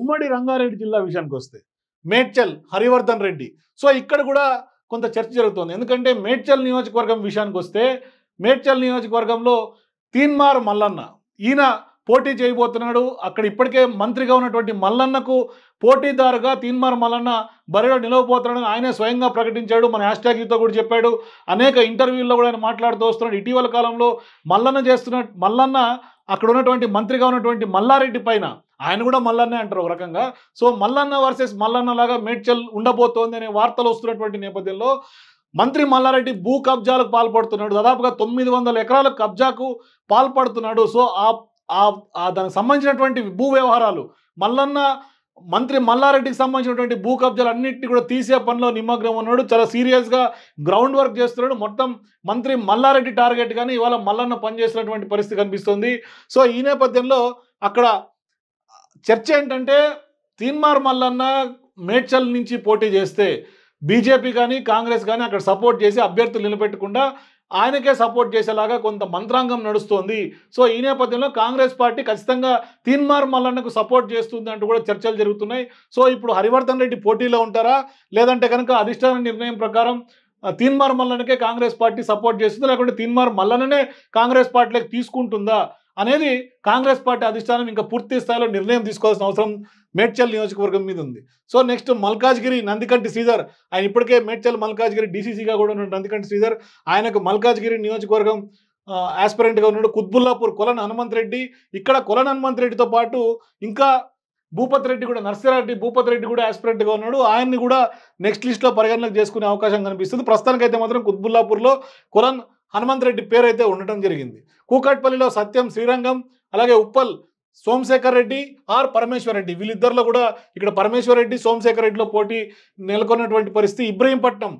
ఉమ్మడి రంగారెడ్డి జిల్లా విషయానికి వస్తే మేడ్చల్ హరివర్ధన్ రెడ్డి సో ఇక్కడ కూడా కొంత చర్చ జరుగుతోంది ఎందుకంటే మేడ్చల్ నియోజకవర్గం విషయానికి వస్తే మేడ్చల్ నియోజకవర్గంలో తీన్మార్ మల్లన్న ఈయన పోటీ చేయబోతున్నాడు అక్కడ ఇప్పటికే మంత్రిగా ఉన్నటువంటి మల్లన్నకు పోటీదారుగా తీన్మార్ మల్లన్న బరిలో నిలవబోతున్నాడని ఆయనే స్వయంగా ప్రకటించాడు మన హ్యాష్ ట్యాగ్తో కూడా చెప్పాడు అనేక ఇంటర్వ్యూల్లో కూడా ఆయన మాట్లాడుతూ వస్తున్నాడు ఇటీవల కాలంలో మల్లన్న చేస్తున్న మల్లన్న అక్కడ ఉన్నటువంటి మంత్రిగా ఉన్నటువంటి మల్లారెడ్డి పైన ఆయన కూడా మల్లన్నే అంటారు ఒక రకంగా సో మల్లన్న వర్సెస్ మల్లన్న లాగా మేడ్చల్ ఉండబోతోంది అనే వార్తలు వస్తున్నటువంటి నేపథ్యంలో మంత్రి మల్లారెడ్డి భూ కబ్జాలకు పాల్పడుతున్నాడు దాదాపుగా తొమ్మిది వందల ఎకరాల కబ్జాకు పాల్పడుతున్నాడు సో ఆ దానికి సంబంధించినటువంటి భూ వ్యవహారాలు మల్లన్న మంత్రి మల్లారెడ్డికి సంబంధించినటువంటి భూ కబ్జాలు అన్నింటినీ కూడా తీసే పనిలో నిమగ్నం ఉన్నాడు చాలా సీరియస్గా గ్రౌండ్ వర్క్ చేస్తున్నాడు మొత్తం మంత్రి మల్లారెడ్డి టార్గెట్ కానీ ఇవాళ మల్లన్న పనిచేస్తున్నటువంటి పరిస్థితి కనిపిస్తుంది సో ఈ నేపథ్యంలో అక్కడ చర్చ ఏంటంటే తీన్మార్ మల్లన్న మేడ్చల్ నుంచి పోటీ చేస్తే బీజేపీ కానీ కాంగ్రెస్ కానీ అక్కడ సపోర్ట్ చేసి అభ్యర్థులు నిలబెట్టకుండా ఆయనకే సపోర్ట్ చేసేలాగా కొంత మంత్రాంగం నడుస్తోంది సో ఈ నేపథ్యంలో కాంగ్రెస్ పార్టీ ఖచ్చితంగా తీన్మార్ మల్లన్నకు సపోర్ట్ చేస్తుంది అంటూ కూడా చర్చలు జరుగుతున్నాయి సో ఇప్పుడు హరివర్ధన్ రెడ్డి పోటీలో ఉంటారా లేదంటే కనుక అధిష్టాన నిర్ణయం ప్రకారం తీన్మార్ మల్లన్నకే కాంగ్రెస్ పార్టీ సపోర్ట్ చేస్తుందా లేకుంటే తీన్మార్ మల్లన్ననే కాంగ్రెస్ పార్టీలోకి తీసుకుంటుందా అనేది కాంగ్రెస్ పార్టీ అధిష్టానం ఇంకా పూర్తి స్థాయిలో నిర్ణయం తీసుకోవాల్సిన అవసరం మేడ్చల్ నియోజకవర్గం మీద ఉంది సో నెక్స్ట్ మల్కాజ్గిరి నందికంటి శ్రీధర్ ఆయన ఇప్పటికే మేడ్చల్ మల్కాజ్గిరి డీసీసీగా కూడా ఉన్నాడు నందికంటి శ్రీధర్ ఆయనకు మల్కాజ్గిరి నియోజకవర్గం ఆస్పిరెంట్గా ఉన్నాడు కుత్బుల్లాపూర్ కొలన్ హనుమంత్ రెడ్డి ఇక్కడ కొలన్ హనుమంత్ రెడ్డితో పాటు ఇంకా భూపత్ రెడ్డి కూడా నర్సిరెడ్డి భూపత్ రెడ్డి కూడా ఆస్పిరెంట్గా ఉన్నాడు ఆయన్ని కూడా నెక్స్ట్ లిస్ట్లో పరిగణనకు చేసుకునే అవకాశం కనిపిస్తుంది ప్రస్తుతానికైతే మాత్రం కుత్బుల్లాపూర్లో కొలన్ హనుమంతరెడ్డి పేరు అయితే ఉండటం జరిగింది కూకట్పల్లిలో సత్యం శ్రీరంగం అలాగే ఉప్పల్ సోమశేఖర్ రెడ్డి ఆర్ పరమేశ్వర్ రెడ్డి వీళ్ళిద్దరిలో కూడా ఇక్కడ పరమేశ్వర్ రెడ్డి సోమశేఖర్ రెడ్డిలో పోటీ నెలకొన్నటువంటి పరిస్థితి ఇబ్రహీంపట్నం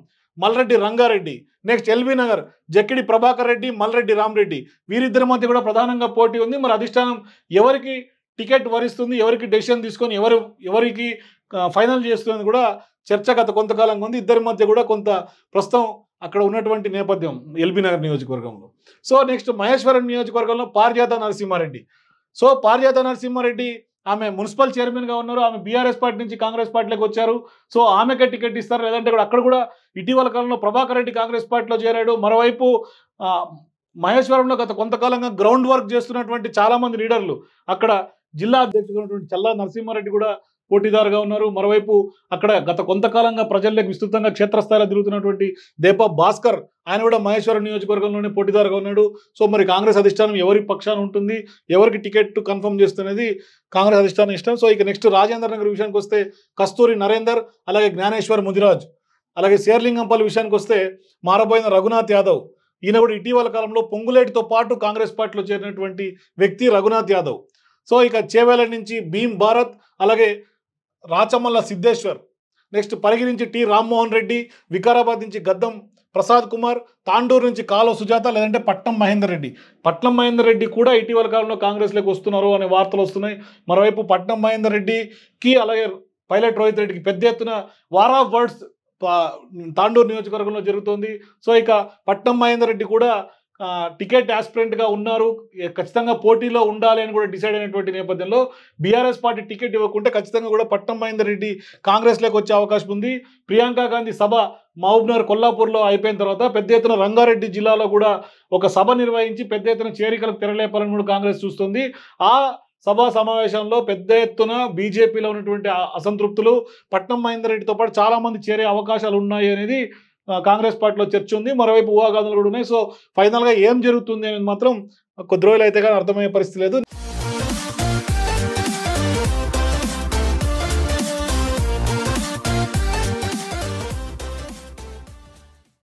మల్రెడ్డి రంగారెడ్డి నెక్స్ట్ ఎల్బీ నగర్ జక్కిడి ప్రభాకర్ రెడ్డి మల్రెడ్డి రామ్రెడ్డి వీరిద్దరి మధ్య కూడా ప్రధానంగా పోటీ ఉంది మరి అధిష్టానం ఎవరికి టికెట్ వరిస్తుంది ఎవరికి డెసిషన్ తీసుకొని ఎవరు ఎవరికి ఫైనల్ చేస్తుంది కూడా చర్చ గత కొంతకాలంగా ఉంది ఇద్దరి మధ్య కూడా కొంత ప్రస్తుతం అక్కడ ఉన్నటువంటి నేపథ్యం ఎల్బీ నగర్ నియోజకవర్గంలో సో నెక్స్ట్ మహేశ్వరం నియోజకవర్గంలో పారిజాత నరసింహారెడ్డి సో పారిజాత నరసింహారెడ్డి ఆమె మున్సిపల్ చైర్మన్గా ఉన్నారు ఆమె బీఆర్ఎస్ పార్టీ నుంచి కాంగ్రెస్ పార్టీలోకి వచ్చారు సో ఆమెకి టికెట్ ఇస్తారు లేదంటే కూడా అక్కడ కూడా ఇటీవల కాలంలో ప్రభాకర్ రెడ్డి కాంగ్రెస్ పార్టీలో చేరాడు మరోవైపు మహేశ్వరంలో గత కొంతకాలంగా గ్రౌండ్ వర్క్ చేస్తున్నటువంటి చాలామంది లీడర్లు అక్కడ జిల్లా అధ్యక్షుడు చల్లా నరసింహారెడ్డి కూడా పోటీదారుగా ఉన్నారు మరోవైపు అక్కడ గత కొంతకాలంగా ప్రజల్లోకి విస్తృతంగా క్షేత్రస్థాయిలో తిరుగుతున్నటువంటి దేపా భాస్కర్ ఆయన కూడా మహేశ్వరం నియోజకవర్గంలోనే పోటీదారుగా ఉన్నాడు సో మరి కాంగ్రెస్ అధిష్టానం ఎవరి పక్షాన ఉంటుంది ఎవరికి టికెట్ కన్ఫర్మ్ చేస్తున్నది కాంగ్రెస్ అధిష్టానం ఇష్టం సో ఇక నెక్స్ట్ రాజేంద్ర నగర్ విషయానికి వస్తే కస్తూరి నరేందర్ అలాగే జ్ఞానేశ్వర్ ముదిరాజ్ అలాగే శేర్లింగంపల్లి విషయానికి వస్తే మారబోయిన రఘునాథ్ యాదవ్ ఈయన కూడా ఇటీవల కాలంలో పొంగులేటితో పాటు కాంగ్రెస్ పార్టీలో చేరినటువంటి వ్యక్తి రఘునాథ్ యాదవ్ సో ఇక చేవేల నుంచి భీమ్ భారత్ అలాగే రాచమల్ల సిద్ధేశ్వర్ నెక్స్ట్ పరిగి నుంచి టి రామ్మోహన్ రెడ్డి వికారాబాద్ నుంచి గద్దం ప్రసాద్ కుమార్ తాండూరు నుంచి కాలో సుజాత లేదంటే పట్నం మహేందర్ రెడ్డి పట్నం మహేందర్ రెడ్డి కూడా ఇటీవల కాలంలో కాంగ్రెస్లోకి వస్తున్నారు అనే వార్తలు వస్తున్నాయి మరోవైపు పట్నం మహేందర్ రెడ్డికి అలాగే పైలట్ రోహిత్ రెడ్డికి పెద్ద ఎత్తున వార్ ఆఫ్ వర్డ్స్ తాండూరు నియోజకవర్గంలో జరుగుతోంది సో ఇక పట్నం మహేందర్ రెడ్డి కూడా టికెట్ యాస్పిరెంట్గా ఉన్నారు ఖచ్చితంగా పోటీలో ఉండాలి అని కూడా డిసైడ్ అయినటువంటి నేపథ్యంలో బీఆర్ఎస్ పార్టీ టికెట్ ఇవ్వకుంటే ఖచ్చితంగా కూడా పట్నం మహేందర్ రెడ్డి కాంగ్రెస్లోకి వచ్చే అవకాశం ఉంది ప్రియాంక గాంధీ సభ మహబూబ్నగర్ కొల్లాపూర్లో అయిపోయిన తర్వాత పెద్ద ఎత్తున రంగారెడ్డి జిల్లాలో కూడా ఒక సభ నిర్వహించి పెద్ద ఎత్తున చేరికలకు తెరలేపాలని కూడా కాంగ్రెస్ చూస్తుంది ఆ సభా సమావేశంలో పెద్ద ఎత్తున బీజేపీలో ఉన్నటువంటి అసంతృప్తులు పట్నం మహేందర్ రెడ్డితో పాటు చాలామంది చేరే అవకాశాలు ఉన్నాయి అనేది కాంగ్రెస్ పార్టీలో చర్చ ఉంది మరోవైపు ఊహాగాదులు కూడా ఉన్నాయి సో ఫైనల్గా ఏం జరుగుతుంది అనేది మాత్రం కొద్ది రోజులు అయితే కానీ అర్థమయ్యే పరిస్థితి లేదు